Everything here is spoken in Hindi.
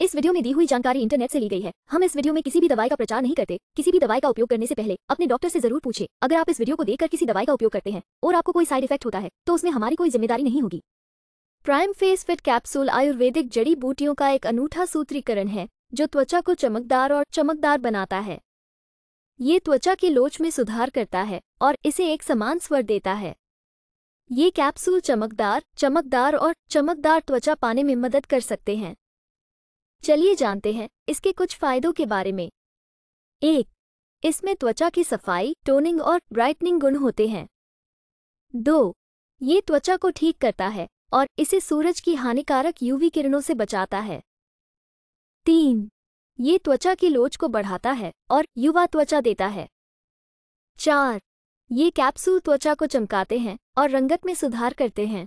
इस वीडियो में दी हुई जानकारी इंटरनेट से ली गई है हम इस वीडियो में किसी भी दवाई का प्रचार नहीं करते किसी भी दवाई का उपयोग करने से पहले अपने डॉक्टर से जरूर पूछे अगर आप इस वीडियो को देखकर किसी दवाई का उपयोग करते हैं और आपको कोई साइड इफेक्ट होता है तो उसमें हमारी कोई जिम्मेदारी नहीं होगी प्राइम फेस फिट कैप्सूल आयुर्वेदिक जड़ी बूटियों का एक अनूठा सूत्रीकरण है जो त्वचा को चमकदार और चमकदार बनाता है ये त्वचा की लोच में सुधार करता है और इसे एक समान स्वर देता है ये कैप्सूल चमकदार चमकदार और चमकदार त्वचा पाने में मदद कर सकते हैं चलिए जानते हैं इसके कुछ फायदों के बारे में एक इसमें त्वचा की सफाई टोनिंग और ब्राइटनिंग गुण होते हैं दो ये त्वचा को ठीक करता है और इसे सूरज की हानिकारक यूवी किरणों से बचाता है तीन ये त्वचा की लोच को बढ़ाता है और युवा त्वचा देता है चार ये कैप्सूल त्वचा को चमकाते हैं और रंगत में सुधार करते हैं